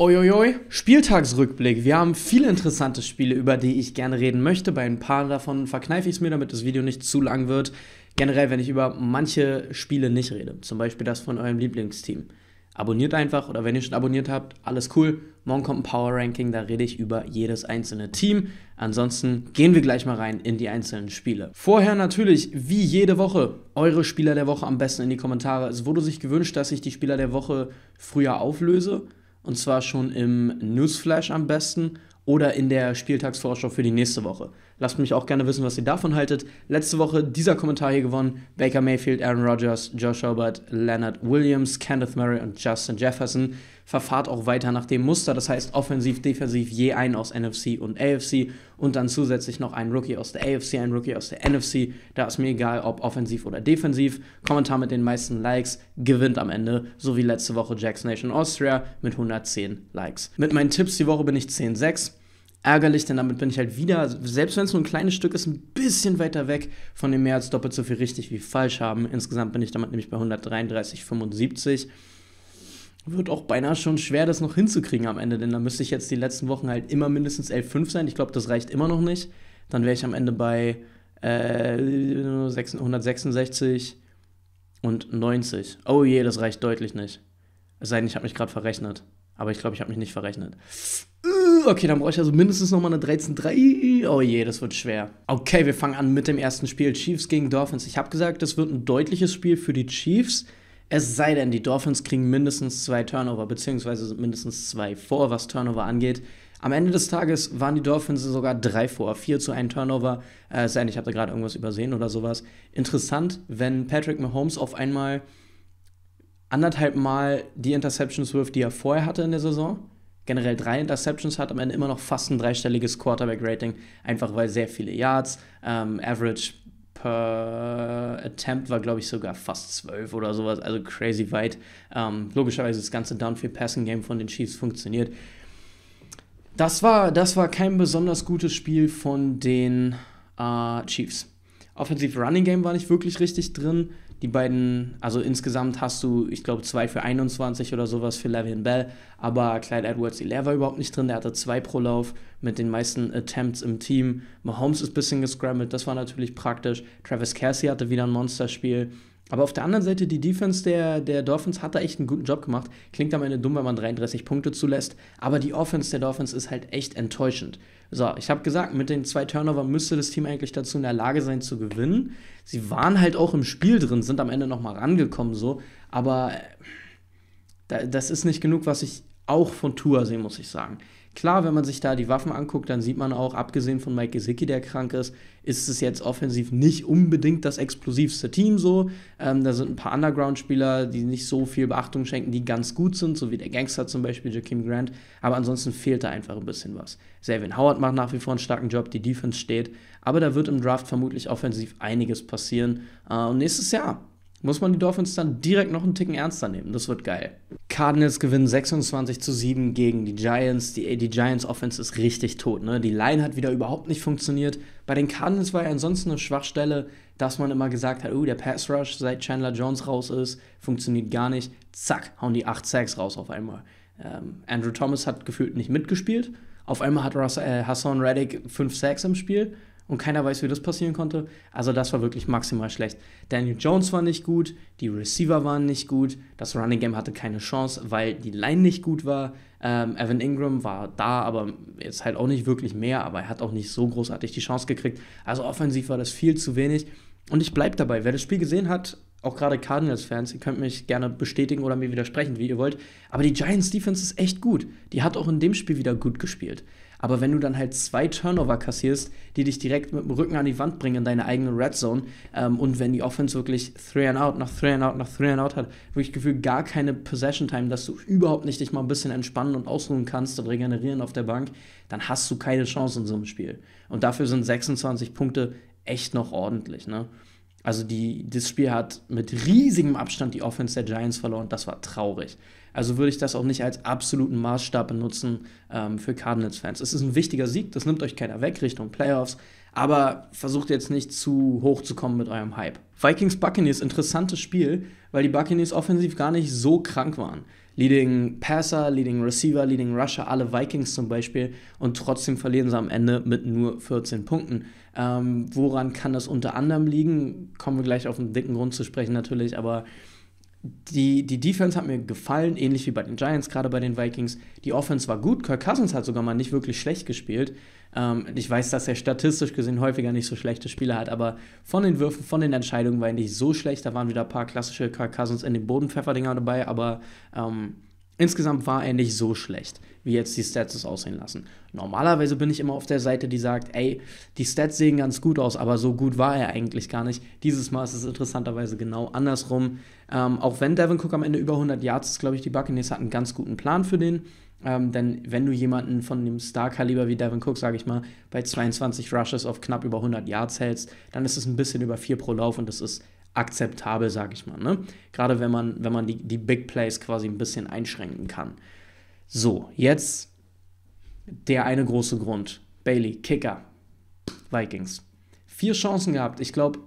Uiuiui, Spieltagsrückblick. Wir haben viele interessante Spiele, über die ich gerne reden möchte. Bei ein paar davon verkneife ich es mir, damit das Video nicht zu lang wird. Generell, wenn ich über manche Spiele nicht rede, zum Beispiel das von eurem Lieblingsteam. Abonniert einfach oder wenn ihr schon abonniert habt, alles cool. Morgen kommt ein Power Ranking, da rede ich über jedes einzelne Team. Ansonsten gehen wir gleich mal rein in die einzelnen Spiele. Vorher natürlich, wie jede Woche, eure Spieler der Woche am besten in die Kommentare. Es wurde sich gewünscht, dass ich die Spieler der Woche früher auflöse. Und zwar schon im Newsflash am besten oder in der Spieltagsvorschau für die nächste Woche. Lasst mich auch gerne wissen, was ihr davon haltet. Letzte Woche dieser Kommentar hier gewonnen. Baker Mayfield, Aaron Rodgers, Josh Robert, Leonard Williams, Kenneth Murray und Justin Jefferson. Verfahrt auch weiter nach dem Muster, das heißt offensiv, defensiv je einen aus NFC und AFC und dann zusätzlich noch ein Rookie aus der AFC, ein Rookie aus der NFC. Da ist mir egal, ob offensiv oder defensiv. Kommentar mit den meisten Likes gewinnt am Ende, so wie letzte Woche Jacks Nation Austria mit 110 Likes. Mit meinen Tipps die Woche bin ich 10-6 ärgerlich, denn damit bin ich halt wieder, selbst wenn es nur ein kleines Stück ist, ein bisschen weiter weg von dem mehr als doppelt so viel richtig wie falsch haben. Insgesamt bin ich damit nämlich bei 133,75. Wird auch beinahe schon schwer, das noch hinzukriegen am Ende, denn da müsste ich jetzt die letzten Wochen halt immer mindestens 11,5 sein. Ich glaube, das reicht immer noch nicht. Dann wäre ich am Ende bei äh, 166 und 90. Oh je, das reicht deutlich nicht. Es sei denn, ich habe mich gerade verrechnet. Aber ich glaube, ich habe mich nicht verrechnet. Äh, okay, dann brauche ich also mindestens nochmal eine 13-3. Oh je, das wird schwer. Okay, wir fangen an mit dem ersten Spiel. Chiefs gegen Dolphins. Ich habe gesagt, das wird ein deutliches Spiel für die Chiefs. Es sei denn, die Dolphins kriegen mindestens zwei Turnover, beziehungsweise mindestens zwei vor, was Turnover angeht. Am Ende des Tages waren die Dolphins sogar drei vor, vier zu einem Turnover. Äh, sei denn, ich habe da gerade irgendwas übersehen oder sowas. Interessant, wenn Patrick Mahomes auf einmal anderthalb Mal die Interceptions wirft, die er vorher hatte in der Saison. Generell drei Interceptions hat am Ende immer noch fast ein dreistelliges Quarterback-Rating, einfach weil sehr viele Yards, ähm, Average per Attempt war, glaube ich, sogar fast zwölf oder sowas, also crazy weit. Ähm, logischerweise das ganze Downfield-Passing-Game von den Chiefs funktioniert. Das war, das war kein besonders gutes Spiel von den äh, Chiefs. Offensive Running Game war nicht wirklich richtig drin. Die beiden, also insgesamt hast du, ich glaube, zwei für 21 oder sowas für Le'Veon Bell, aber Clyde edwards die war überhaupt nicht drin. Der hatte zwei pro Lauf mit den meisten Attempts im Team. Mahomes ist ein bisschen gescrambled, das war natürlich praktisch. Travis Casey hatte wieder ein Monsterspiel. Aber auf der anderen Seite, die Defense der, der Dolphins hat da echt einen guten Job gemacht. Klingt am Ende dumm, wenn man 33 Punkte zulässt. Aber die Offense der Dolphins ist halt echt enttäuschend. So, ich habe gesagt, mit den zwei Turnover müsste das Team eigentlich dazu in der Lage sein zu gewinnen. Sie waren halt auch im Spiel drin, sind am Ende nochmal rangekommen so. Aber äh, das ist nicht genug, was ich auch von Tua sehen, muss ich sagen. Klar, wenn man sich da die Waffen anguckt, dann sieht man auch, abgesehen von Mike Gesicki, der krank ist, ist es jetzt offensiv nicht unbedingt das explosivste Team so. Ähm, da sind ein paar Underground-Spieler, die nicht so viel Beachtung schenken, die ganz gut sind, so wie der Gangster zum Beispiel, Jakim Grant. Aber ansonsten fehlt da einfach ein bisschen was. Savin Howard macht nach wie vor einen starken Job, die Defense steht. Aber da wird im Draft vermutlich offensiv einiges passieren. Äh, und nächstes Jahr muss man die Dolphins dann direkt noch einen Ticken ernster nehmen. Das wird geil. Cardinals gewinnen 26 zu 7 gegen die Giants. Die, die Giants Offense ist richtig tot. Ne? Die Line hat wieder überhaupt nicht funktioniert. Bei den Cardinals war ja ansonsten eine Schwachstelle, dass man immer gesagt hat, oh, der Pass Rush, seit Chandler Jones raus ist, funktioniert gar nicht. Zack, hauen die 8 Sacks raus auf einmal. Ähm, Andrew Thomas hat gefühlt nicht mitgespielt. Auf einmal hat Russell, äh, Hassan Reddick 5 Sacks im Spiel und keiner weiß, wie das passieren konnte. Also das war wirklich maximal schlecht. Daniel Jones war nicht gut, die Receiver waren nicht gut, das Running Game hatte keine Chance, weil die Line nicht gut war. Ähm, Evan Ingram war da, aber jetzt halt auch nicht wirklich mehr, aber er hat auch nicht so großartig die Chance gekriegt. Also offensiv war das viel zu wenig. Und ich bleibe dabei. Wer das Spiel gesehen hat, auch gerade Cardinals-Fans, ihr könnt mich gerne bestätigen oder mir widersprechen, wie ihr wollt. Aber die Giants-Defense ist echt gut. Die hat auch in dem Spiel wieder gut gespielt. Aber wenn du dann halt zwei Turnover kassierst, die dich direkt mit dem Rücken an die Wand bringen in deine eigene Red Zone ähm, und wenn die Offense wirklich Three and Out nach Three and Out nach Three and Out hat, wirklich gefühlt gar keine Possession Time, dass du überhaupt nicht dich mal ein bisschen entspannen und ausruhen kannst und regenerieren auf der Bank, dann hast du keine Chance in so einem Spiel. Und dafür sind 26 Punkte echt noch ordentlich, ne? Also die, das Spiel hat mit riesigem Abstand die Offense der Giants verloren. Das war traurig. Also würde ich das auch nicht als absoluten Maßstab benutzen ähm, für Cardinals-Fans. Es ist ein wichtiger Sieg, das nimmt euch keiner weg Richtung Playoffs, aber versucht jetzt nicht zu hoch zu kommen mit eurem Hype. Vikings Buccaneers, interessantes Spiel, weil die Buccaneers offensiv gar nicht so krank waren. Leading Passer, Leading Receiver, Leading Rusher, alle Vikings zum Beispiel. Und trotzdem verlieren sie am Ende mit nur 14 Punkten. Ähm, woran kann das unter anderem liegen? Kommen wir gleich auf einen dicken Grund zu sprechen natürlich, aber die, die Defense hat mir gefallen, ähnlich wie bei den Giants, gerade bei den Vikings. Die Offense war gut. Kirk Cousins hat sogar mal nicht wirklich schlecht gespielt. Ähm, ich weiß, dass er statistisch gesehen häufiger nicht so schlechte Spiele hat, aber von den Würfen, von den Entscheidungen war er nicht so schlecht. Da waren wieder ein paar klassische Kirk Cousins in den Bodenpfefferdinger dabei, aber ähm, Insgesamt war er nicht so schlecht, wie jetzt die Stats es aussehen lassen. Normalerweise bin ich immer auf der Seite, die sagt, ey, die Stats sehen ganz gut aus, aber so gut war er eigentlich gar nicht. Dieses Mal ist es interessanterweise genau andersrum. Ähm, auch wenn Devin Cook am Ende über 100 Yards ist, glaube ich, die Buccaneers hatten einen ganz guten Plan für den. Ähm, denn wenn du jemanden von dem Star-Kaliber wie Devin Cook, sage ich mal, bei 22 Rushes auf knapp über 100 Yards hältst, dann ist es ein bisschen über 4 pro Lauf und das ist akzeptabel, sag ich mal. Ne? Gerade wenn man, wenn man die, die Big Plays quasi ein bisschen einschränken kann. So, jetzt der eine große Grund. Bailey, Kicker, Vikings. Vier Chancen gehabt. Ich glaube,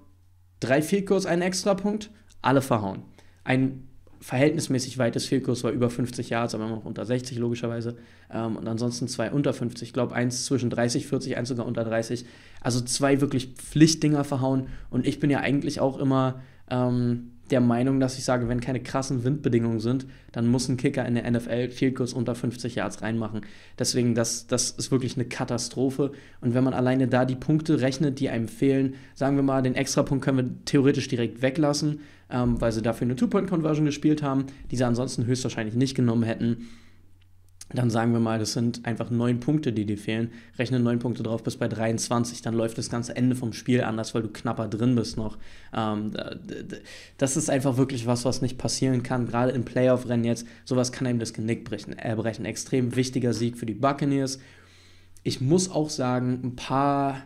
drei Field Goals, einen Extrapunkt, alle verhauen. Ein verhältnismäßig weites Fehlkurs war über 50 Yards, aber immer noch unter 60 logischerweise. Ähm, und ansonsten zwei unter 50. Ich glaube, eins zwischen 30, 40, eins sogar unter 30. Also zwei wirklich Pflichtdinger verhauen. Und ich bin ja eigentlich auch immer ähm, der Meinung, dass ich sage, wenn keine krassen Windbedingungen sind, dann muss ein Kicker in der NFL Field Goals unter 50 Yards reinmachen. Deswegen, das, das ist wirklich eine Katastrophe. Und wenn man alleine da die Punkte rechnet, die einem fehlen, sagen wir mal, den Extrapunkt können wir theoretisch direkt weglassen, ähm, weil sie dafür eine Two-Point-Conversion gespielt haben, die sie ansonsten höchstwahrscheinlich nicht genommen hätten dann sagen wir mal, das sind einfach neun Punkte, die dir fehlen. Rechne neun Punkte drauf, bis bei 23, dann läuft das ganze Ende vom Spiel anders, weil du knapper drin bist noch. Ähm, das ist einfach wirklich was, was nicht passieren kann. Gerade im Playoff-Rennen jetzt, sowas kann einem das Genick brechen. Äh, brechen. Extrem wichtiger Sieg für die Buccaneers. Ich muss auch sagen, ein paar,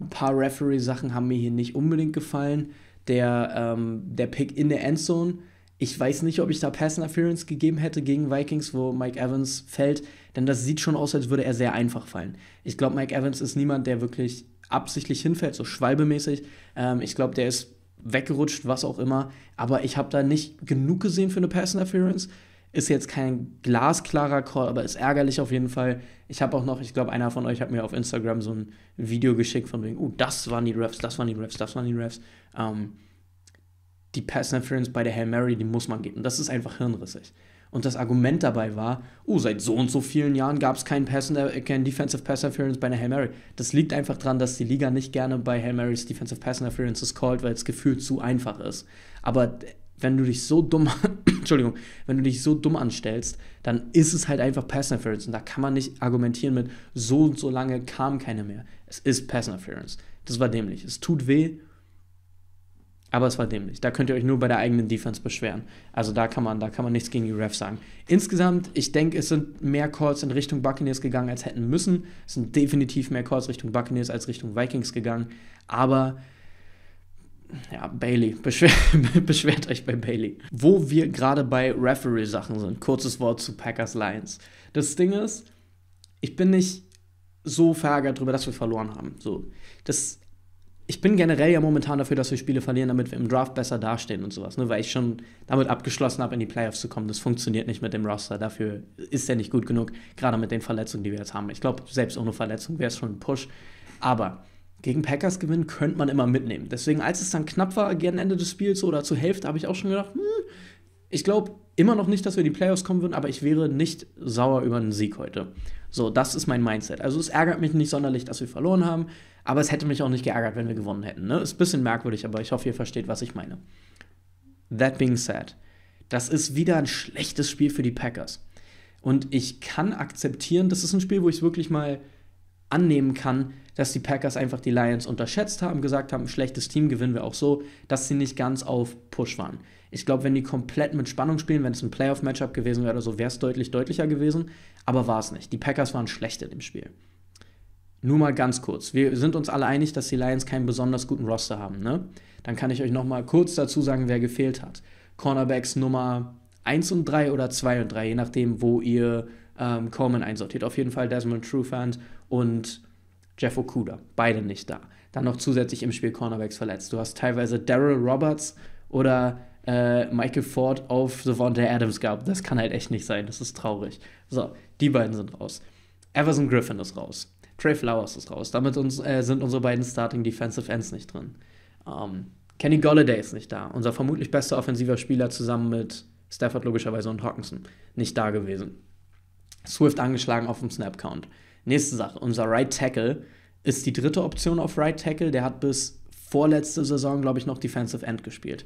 ein paar Referee-Sachen haben mir hier nicht unbedingt gefallen. Der, ähm, der Pick in der Endzone ich weiß nicht, ob ich da Pass Interference gegeben hätte gegen Vikings, wo Mike Evans fällt, denn das sieht schon aus, als würde er sehr einfach fallen. Ich glaube, Mike Evans ist niemand, der wirklich absichtlich hinfällt, so schwalbemäßig. Ähm, ich glaube, der ist weggerutscht, was auch immer. Aber ich habe da nicht genug gesehen für eine Pass Interference. Ist jetzt kein glasklarer Call, aber ist ärgerlich auf jeden Fall. Ich habe auch noch, ich glaube, einer von euch hat mir auf Instagram so ein Video geschickt von wegen, oh, das waren die Refs, das waren die Refs, das waren die Refs. Ähm, die Pass Interference bei der Hail Mary, die muss man geben. Das ist einfach hirnrissig. Und das Argument dabei war, oh, seit so und so vielen Jahren gab es keinen äh, kein Defensive Pass Interference bei einer Hail Mary. Das liegt einfach daran, dass die Liga nicht gerne bei Hail Marys Defensive Pass Interferences callt, weil es gefühlt zu einfach ist. Aber wenn du dich so dumm, Entschuldigung, wenn du dich so dumm anstellst, dann ist es halt einfach Pass Interference. Und da kann man nicht argumentieren mit, so und so lange kam keine mehr. Es ist Pass Interference. Das war dämlich. Es tut weh aber es war dämlich. Da könnt ihr euch nur bei der eigenen Defense beschweren. Also da kann man, da kann man nichts gegen die Refs sagen. Insgesamt, ich denke, es sind mehr Calls in Richtung Buccaneers gegangen, als hätten müssen. Es sind definitiv mehr Calls Richtung Buccaneers als Richtung Vikings gegangen. Aber ja, Bailey, Beschwer beschwert euch bei Bailey. Wo wir gerade bei Referee-Sachen sind, kurzes Wort zu Packers Lions. Das Ding ist, ich bin nicht so verärgert darüber, dass wir verloren haben. So, das ich bin generell ja momentan dafür, dass wir Spiele verlieren, damit wir im Draft besser dastehen und sowas, ne? weil ich schon damit abgeschlossen habe, in die Playoffs zu kommen. Das funktioniert nicht mit dem Roster, dafür ist er nicht gut genug, gerade mit den Verletzungen, die wir jetzt haben. Ich glaube, selbst ohne Verletzung wäre es schon ein Push. Aber gegen Packers gewinnen könnte man immer mitnehmen. Deswegen, als es dann knapp war, gegen Ende des Spiels oder zur Hälfte, habe ich auch schon gedacht, hm, ich glaube immer noch nicht, dass wir in die Playoffs kommen würden, aber ich wäre nicht sauer über einen Sieg heute. So, das ist mein Mindset. Also es ärgert mich nicht sonderlich, dass wir verloren haben. Aber es hätte mich auch nicht geärgert, wenn wir gewonnen hätten. Ne? Ist ein bisschen merkwürdig, aber ich hoffe, ihr versteht, was ich meine. That being said, das ist wieder ein schlechtes Spiel für die Packers. Und ich kann akzeptieren, das ist ein Spiel, wo ich es wirklich mal annehmen kann, dass die Packers einfach die Lions unterschätzt haben, gesagt haben, schlechtes Team gewinnen wir auch so, dass sie nicht ganz auf Push waren. Ich glaube, wenn die komplett mit Spannung spielen, wenn es ein Playoff-Matchup gewesen wäre oder so, wäre es deutlich deutlicher gewesen, aber war es nicht. Die Packers waren schlecht in dem Spiel. Nur mal ganz kurz. Wir sind uns alle einig, dass die Lions keinen besonders guten Roster haben, ne? Dann kann ich euch noch mal kurz dazu sagen, wer gefehlt hat. Cornerbacks Nummer 1 und 3 oder 2 und 3, je nachdem, wo ihr ähm, Coleman einsortiert. Auf jeden Fall Desmond Trufant und Jeff Okuda. Beide nicht da. Dann noch zusätzlich im Spiel Cornerbacks verletzt. Du hast teilweise Daryl Roberts oder äh, Michael Ford auf Devontae Adams gehabt. Das kann halt echt nicht sein. Das ist traurig. So, die beiden sind raus. Everson Griffin ist raus. Trey Flowers ist raus. Damit uns, äh, sind unsere beiden Starting Defensive Ends nicht drin. Ähm, Kenny Golladay ist nicht da. Unser vermutlich bester offensiver Spieler zusammen mit Stafford logischerweise und Hawkinson nicht da gewesen. Swift angeschlagen auf dem Snap Count. Nächste Sache, unser Right Tackle ist die dritte Option auf Right Tackle. Der hat bis vorletzte Saison, glaube ich, noch Defensive End gespielt.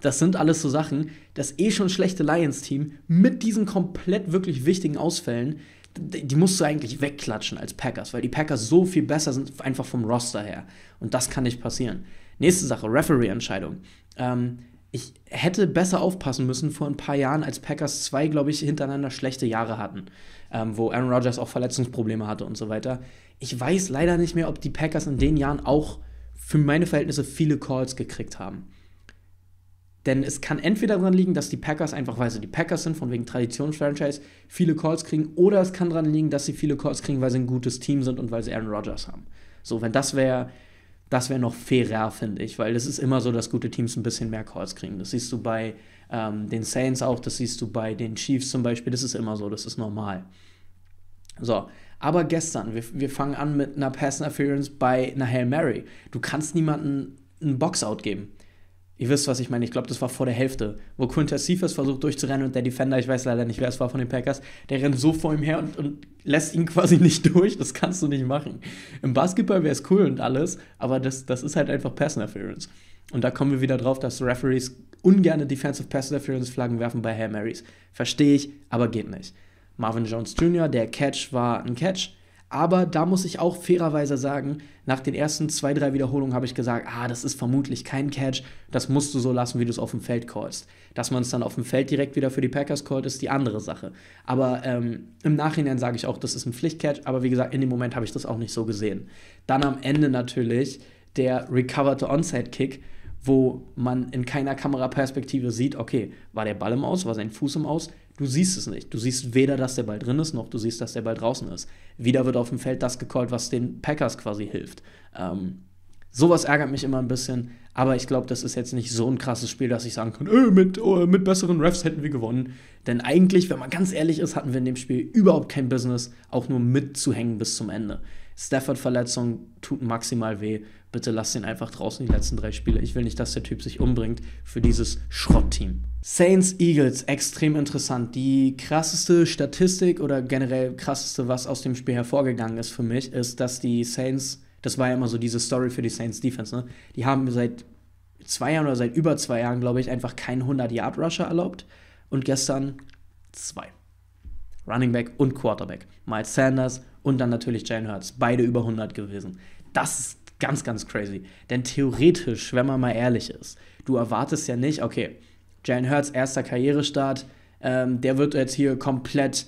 Das sind alles so Sachen, das eh schon schlechte Lions-Team mit diesen komplett wirklich wichtigen Ausfällen die musst du eigentlich wegklatschen als Packers, weil die Packers so viel besser sind, einfach vom Roster her. Und das kann nicht passieren. Nächste Sache, Referee-Entscheidung. Ähm, ich hätte besser aufpassen müssen vor ein paar Jahren, als Packers zwei, glaube ich, hintereinander schlechte Jahre hatten, ähm, wo Aaron Rodgers auch Verletzungsprobleme hatte und so weiter. Ich weiß leider nicht mehr, ob die Packers in den Jahren auch für meine Verhältnisse viele Calls gekriegt haben. Denn es kann entweder daran liegen, dass die Packers einfach, weil sie die Packers sind, von wegen Traditionsfranchise, viele Calls kriegen, oder es kann daran liegen, dass sie viele Calls kriegen, weil sie ein gutes Team sind und weil sie Aaron Rodgers haben. So, wenn das wäre, das wäre noch fairer, finde ich, weil es ist immer so, dass gute Teams ein bisschen mehr Calls kriegen. Das siehst du bei ähm, den Saints auch, das siehst du bei den Chiefs zum Beispiel, das ist immer so, das ist normal. So, aber gestern, wir, wir fangen an mit einer Pass Interference bei einer Hail Mary. Du kannst niemanden einen Boxout geben. Ihr wisst, was ich meine. Ich glaube, das war vor der Hälfte, wo Quintus Cephas versucht durchzurennen und der Defender, ich weiß leider nicht, wer es war von den Packers, der rennt so vor ihm her und, und lässt ihn quasi nicht durch. Das kannst du nicht machen. Im Basketball wäre es cool und alles, aber das, das ist halt einfach Pass Interference. Und da kommen wir wieder drauf, dass Referees ungerne Defensive Pass Interference Flaggen werfen bei Hail Marys. Verstehe ich, aber geht nicht. Marvin Jones Jr., der Catch war ein Catch. Aber da muss ich auch fairerweise sagen, nach den ersten zwei, drei Wiederholungen habe ich gesagt, ah, das ist vermutlich kein Catch, das musst du so lassen, wie du es auf dem Feld callst. Dass man es dann auf dem Feld direkt wieder für die Packers callt, ist die andere Sache. Aber ähm, im Nachhinein sage ich auch, das ist ein Pflichtcatch, aber wie gesagt, in dem Moment habe ich das auch nicht so gesehen. Dann am Ende natürlich der recoverte Onside-Kick, wo man in keiner Kameraperspektive sieht, okay, war der Ball im Aus, war sein Fuß im Aus, Du siehst es nicht. Du siehst weder, dass der Ball drin ist, noch du siehst, dass der Ball draußen ist. Wieder wird auf dem Feld das gecallt, was den Packers quasi hilft. Ähm, sowas ärgert mich immer ein bisschen, aber ich glaube, das ist jetzt nicht so ein krasses Spiel, dass ich sagen kann, öh, mit, oh, mit besseren Refs hätten wir gewonnen. Denn eigentlich, wenn man ganz ehrlich ist, hatten wir in dem Spiel überhaupt kein Business, auch nur mitzuhängen bis zum Ende. Stafford-Verletzung tut maximal weh. Bitte lasst ihn einfach draußen die letzten drei Spiele. Ich will nicht, dass der Typ sich umbringt für dieses Schrottteam. Saints Eagles, extrem interessant. Die krasseste Statistik oder generell krasseste, was aus dem Spiel hervorgegangen ist für mich, ist, dass die Saints, das war ja immer so diese Story für die Saints Defense, ne? Die haben seit zwei Jahren oder seit über zwei Jahren, glaube ich, einfach keinen 100-Yard-Rusher erlaubt. Und gestern zwei. Running Back und Quarterback. Miles Sanders und dann natürlich Jane Hurts. Beide über 100 gewesen. Das ist ganz, ganz crazy. Denn theoretisch, wenn man mal ehrlich ist, du erwartest ja nicht, okay, Jalen Hurts erster Karrierestart, ähm, der wird jetzt hier komplett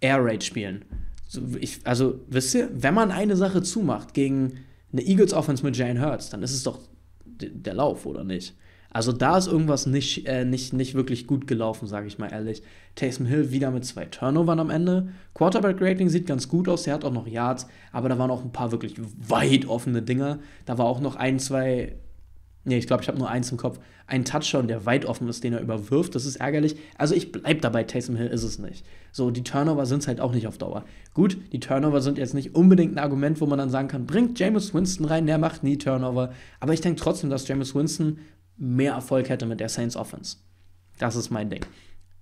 Air Raid spielen. So, ich, also, wisst ihr, wenn man eine Sache zumacht gegen eine Eagles Offense mit Jalen Hurts, dann ist es doch der Lauf, oder nicht? Also da ist irgendwas nicht, äh, nicht, nicht wirklich gut gelaufen, sage ich mal ehrlich. Taysom Hill wieder mit zwei Turnovern am Ende. Quarterback-Rating sieht ganz gut aus, der hat auch noch Yards, aber da waren auch ein paar wirklich weit offene Dinger. Da war auch noch ein, zwei, nee, ich glaube, ich habe nur eins im Kopf, ein Touchdown, der weit offen ist, den er überwirft, das ist ärgerlich. Also ich bleibe dabei, Taysom Hill ist es nicht. So, die Turnover sind es halt auch nicht auf Dauer. Gut, die Turnover sind jetzt nicht unbedingt ein Argument, wo man dann sagen kann, bringt Jameis Winston rein, der macht nie Turnover. Aber ich denke trotzdem, dass Jameis Winston mehr Erfolg hätte mit der Saints Offense. Das ist mein Ding.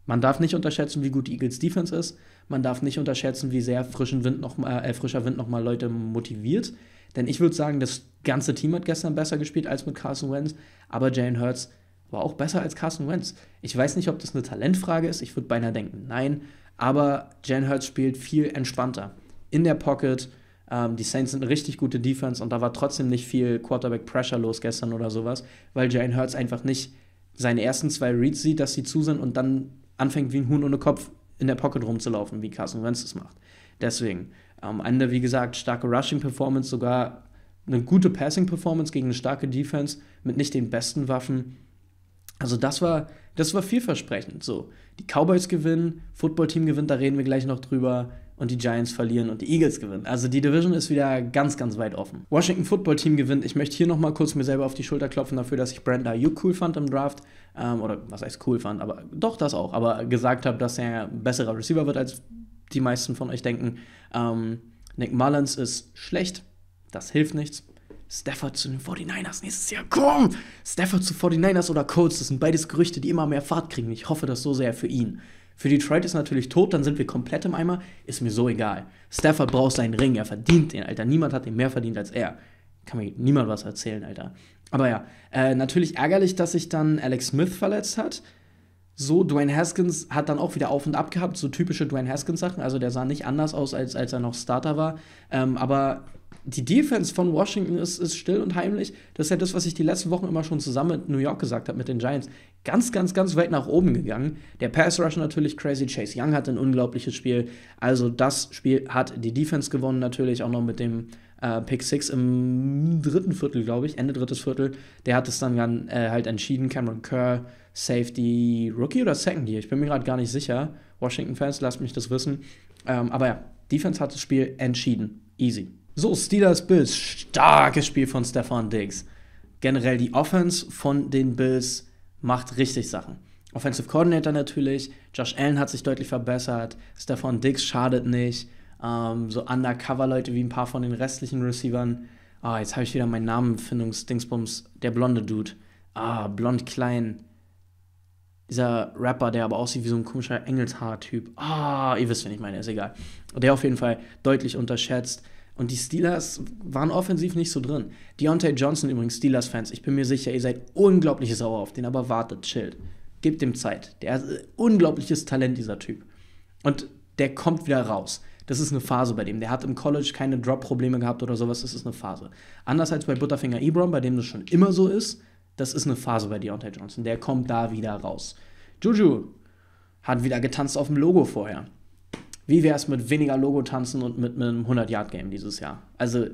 Man darf nicht unterschätzen, wie gut die Eagles Defense ist. Man darf nicht unterschätzen, wie sehr frischen Wind noch, äh, frischer Wind nochmal Leute motiviert. Denn ich würde sagen, das ganze Team hat gestern besser gespielt als mit Carson Wentz, aber Jalen Hurts war auch besser als Carson Wentz. Ich weiß nicht, ob das eine Talentfrage ist. Ich würde beinahe denken, nein. Aber Jalen Hurts spielt viel entspannter. In der Pocket, ähm, die Saints sind eine richtig gute Defense und da war trotzdem nicht viel Quarterback-Pressure los gestern oder sowas, weil Jalen Hurts einfach nicht seine ersten zwei Reads sieht, dass sie zu sind und dann anfängt wie ein Huhn ohne Kopf in der Pocket rumzulaufen, wie Carson Wentz das macht. Deswegen, ähm, am Ende, wie gesagt, starke Rushing-Performance, sogar eine gute Passing-Performance gegen eine starke Defense mit nicht den besten Waffen. Also das war, das war vielversprechend. So, die Cowboys gewinnen, Football-Team gewinnt, da reden wir gleich noch drüber und die Giants verlieren und die Eagles gewinnen. Also die Division ist wieder ganz, ganz weit offen. Washington Football Team gewinnt. Ich möchte hier nochmal kurz mir selber auf die Schulter klopfen dafür, dass ich Brenda Ayuk cool fand im Draft. Ähm, oder was heißt cool fand, aber doch das auch. Aber gesagt habe, dass er ein besserer Receiver wird, als die meisten von euch denken. Ähm, Nick Mullins ist schlecht. Das hilft nichts. Stafford zu den 49ers nächstes Jahr. Komm! Stafford zu 49ers oder Colts, das sind beides Gerüchte, die immer mehr Fahrt kriegen. Ich hoffe das so sehr für ihn. Für Detroit ist natürlich tot, dann sind wir komplett im Eimer. Ist mir so egal. Stafford braucht seinen Ring, er verdient den, Alter. Niemand hat den mehr verdient als er. Kann mir niemand was erzählen, Alter. Aber ja, äh, natürlich ärgerlich, dass sich dann Alex Smith verletzt hat. So, Dwayne Haskins hat dann auch wieder auf und ab gehabt, so typische Dwayne Haskins-Sachen. Also der sah nicht anders aus, als, als er noch Starter war. Ähm, aber die Defense von Washington ist, ist still und heimlich. Das ist ja das, was ich die letzten Wochen immer schon zusammen mit New York gesagt habe, mit den Giants. Ganz, ganz, ganz weit nach oben gegangen. Der Pass Rush natürlich crazy. Chase Young hat ein unglaubliches Spiel. Also, das Spiel hat die Defense gewonnen, natürlich auch noch mit dem äh, Pick 6 im dritten Viertel, glaube ich, Ende drittes Viertel. Der hat es dann äh, halt entschieden. Cameron Kerr, Safety, Rookie oder Second Year? Ich bin mir gerade gar nicht sicher. Washington-Fans, lasst mich das wissen. Ähm, aber ja, Defense hat das Spiel entschieden. Easy. So, Steelers Bills. Starkes Spiel von Stefan Diggs. Generell die Offense von den Bills macht richtig Sachen. Offensive Coordinator natürlich. Josh Allen hat sich deutlich verbessert. Stefan Diggs schadet nicht. Ähm, so Undercover-Leute wie ein paar von den restlichen Receivern. Ah, jetzt habe ich wieder meinen Namenfindungsdingsbums. Der blonde Dude. Ah, blond klein. Dieser Rapper, der aber aussieht wie so ein komischer Engelshaar-Typ. Ah, ihr wisst, wen ich meine, ist egal. Der auf jeden Fall deutlich unterschätzt. Und die Steelers waren offensiv nicht so drin. Deontay Johnson übrigens, Steelers-Fans, ich bin mir sicher, ihr seid unglaublich sauer auf den, aber wartet, chillt. Gebt dem Zeit. Der hat unglaubliches Talent, dieser Typ. Und der kommt wieder raus. Das ist eine Phase bei dem. Der hat im College keine Drop-Probleme gehabt oder sowas. Das ist eine Phase. Anders als bei Butterfinger Ebron, bei dem das schon immer so ist, das ist eine Phase bei Deontay Johnson. Der kommt da wieder raus. Juju hat wieder getanzt auf dem Logo vorher. Wie wäre es mit weniger Logo-Tanzen und mit, einem 100-Yard-Game dieses Jahr? Also,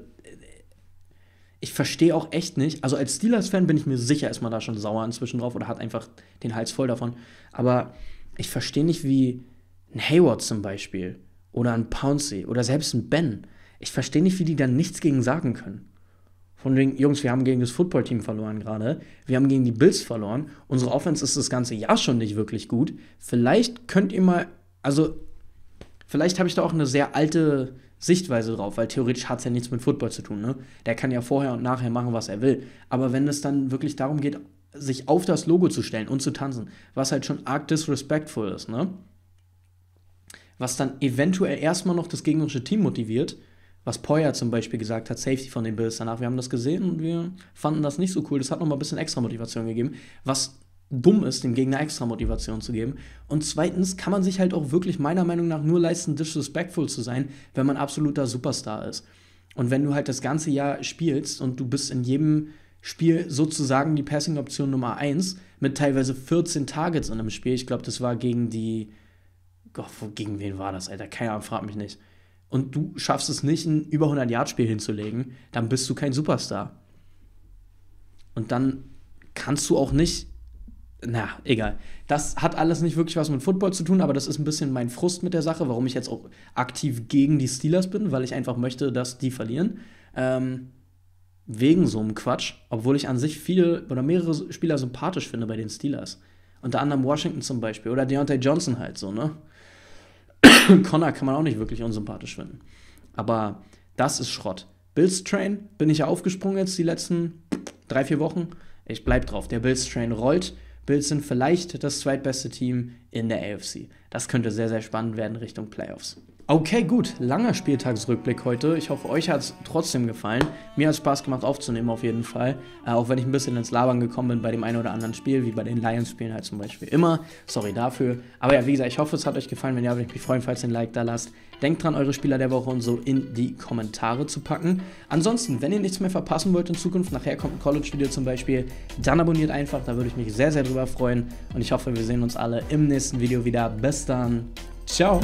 ich verstehe auch echt nicht. Also, als Steelers-Fan bin ich mir sicher, ist man da schon sauer inzwischen drauf oder hat einfach den Hals voll davon. Aber ich verstehe nicht, wie ein Hayward zum Beispiel oder ein Pouncey oder selbst ein Ben. Ich verstehe nicht, wie die dann nichts gegen sagen können. Von wegen, Jungs, wir haben gegen das Footballteam verloren gerade. Wir haben gegen die Bills verloren. Unsere Offense ist das ganze Jahr schon nicht wirklich gut. Vielleicht könnt ihr mal, also vielleicht habe ich da auch eine sehr alte Sichtweise drauf, weil theoretisch hat es ja nichts mit Football zu tun. Ne? Der kann ja vorher und nachher machen, was er will. Aber wenn es dann wirklich darum geht, sich auf das Logo zu stellen und zu tanzen, was halt schon arg disrespectful ist, ne? was dann eventuell erstmal noch das gegnerische Team motiviert, was Poyer zum Beispiel gesagt hat, Safety von den Bills danach. Wir haben das gesehen und wir fanden das nicht so cool. Das hat nochmal ein bisschen extra Motivation gegeben, was dumm ist, dem Gegner extra Motivation zu geben. Und zweitens kann man sich halt auch wirklich meiner Meinung nach nur leisten, disrespectful zu sein, wenn man absoluter Superstar ist. Und wenn du halt das ganze Jahr spielst und du bist in jedem Spiel sozusagen die Passing-Option Nummer 1 mit teilweise 14 Targets in einem Spiel. Ich glaube, das war gegen die. Gott, gegen wen war das, Alter? Keine Ahnung, frag mich nicht. Und du schaffst es nicht, ein über 100-Yard-Spiel hinzulegen, dann bist du kein Superstar. Und dann kannst du auch nicht na, egal. Das hat alles nicht wirklich was mit Football zu tun, aber das ist ein bisschen mein Frust mit der Sache, warum ich jetzt auch aktiv gegen die Steelers bin, weil ich einfach möchte, dass die verlieren. Ähm, wegen so einem Quatsch, obwohl ich an sich viele oder mehrere Spieler sympathisch finde bei den Steelers. Unter anderem Washington zum Beispiel oder Deontay Johnson halt so, ne? Connor kann man auch nicht wirklich unsympathisch finden. Aber das ist Schrott. Bills Train bin ich ja aufgesprungen jetzt die letzten drei, vier Wochen. Ich bleib drauf. Der Bills Train rollt Bills sind vielleicht das zweitbeste Team in der AFC. Das könnte sehr, sehr spannend werden Richtung Playoffs. Okay, gut. Langer Spieltagsrückblick heute. Ich hoffe, euch hat es trotzdem gefallen. Mir hat es Spaß gemacht aufzunehmen, auf jeden Fall. Äh, auch wenn ich ein bisschen ins Labern gekommen bin bei dem einen oder anderen Spiel, wie bei den Lions-Spielen halt zum Beispiel immer. Sorry dafür. Aber ja, wie gesagt, ich hoffe, es hat euch gefallen. Wenn ja, würde ich mich freuen, falls ihr ein Like da lasst. Denkt dran, eure Spieler der Woche und so in die Kommentare zu packen. Ansonsten, wenn ihr nichts mehr verpassen wollt in Zukunft, nachher kommt ein College-Video zum Beispiel, dann abonniert einfach. Da würde ich mich sehr, sehr drüber freuen. Und ich hoffe, wir sehen uns alle im nächsten Video wieder. Bis dann. Ciao.